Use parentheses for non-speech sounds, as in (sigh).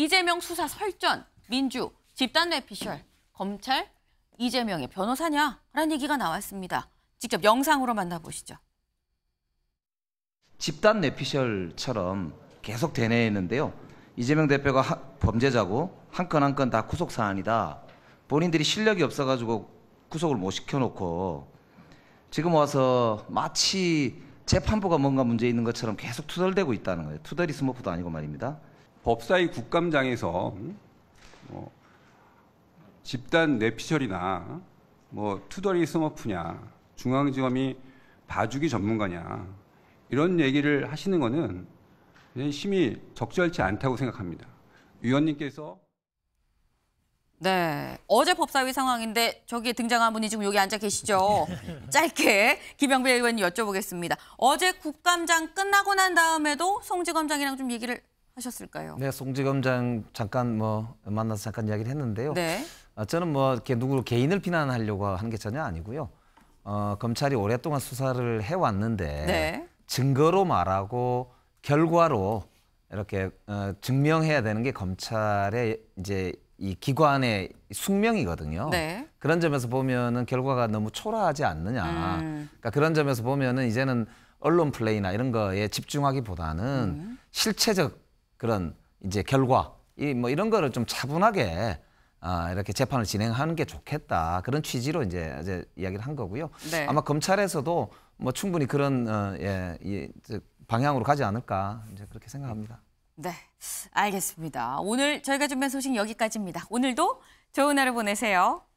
이재명 수사 설전, 민주, 집단 뇌피셜, 검찰, 이재명의 변호사냐라는 얘기가 나왔습니다. 직접 영상으로 만나보시죠. 집단 뇌피셜처럼 계속 되뇌했는데요. 이재명 대표가 하, 범죄자고 한 건 한 건 다 구속 사안이다. 본인들이 실력이 없어가지고 구속을 못 시켜놓고 지금 와서 마치 재판부가 뭔가 문제 있는 것처럼 계속 투덜대고 있다는 거예요. 투덜이 스모프도 아니고 말입니다. 법사위 국감장에서 음, 뭐 집단 뇌피셜이나 뭐 투덜이 스머프냐 중앙지검이 봐주기 전문가냐 이런 얘기를 하시는 거는 심히 적절치 않다고 생각합니다. 위원님께서 네. 어제 법사위 상황인데 저기 등장한 분이 지금 여기 앉아 계시죠. (laughs) 짧게 김영배 의원님 여쭤보겠습니다. 어제 국감장 끝나고 난 다음에도 송지검장이랑 좀 얘기를 하셨을까요? 네, 송지검장 잠깐 뭐 만나서 잠깐 이야기를 했는데요. 네. 어, 저는 뭐 이렇게 누구를 개인을 비난하려고 하는 게 전혀 아니고요. 어, 검찰이 오랫동안 수사를 해왔는데 네. 증거로 말하고 결과로 이렇게 어, 증명해야 되는 게 검찰의 이제 이 기관의 숙명이거든요. 네. 그런 점에서 보면은 결과가 너무 초라하지 않느냐. 음. 그러니까 그런 점에서 보면은 이제는 언론 플레이나 이런 거에 집중하기보다는 음. 실체적 그런 이제 결과 이 뭐 이런 거를 좀 차분하게 아, 이렇게 재판을 진행하는 게 좋겠다 그런 취지로 이제, 이제 이야기를 한 거고요. 네. 아마 검찰에서도 뭐 충분히 그런 어, 예, 이 예, 방향으로 가지 않을까 이제 그렇게 생각합니다. 네, 알겠습니다. 오늘 저희가 준비한 소식 여기까지입니다. 오늘도 좋은 하루 보내세요.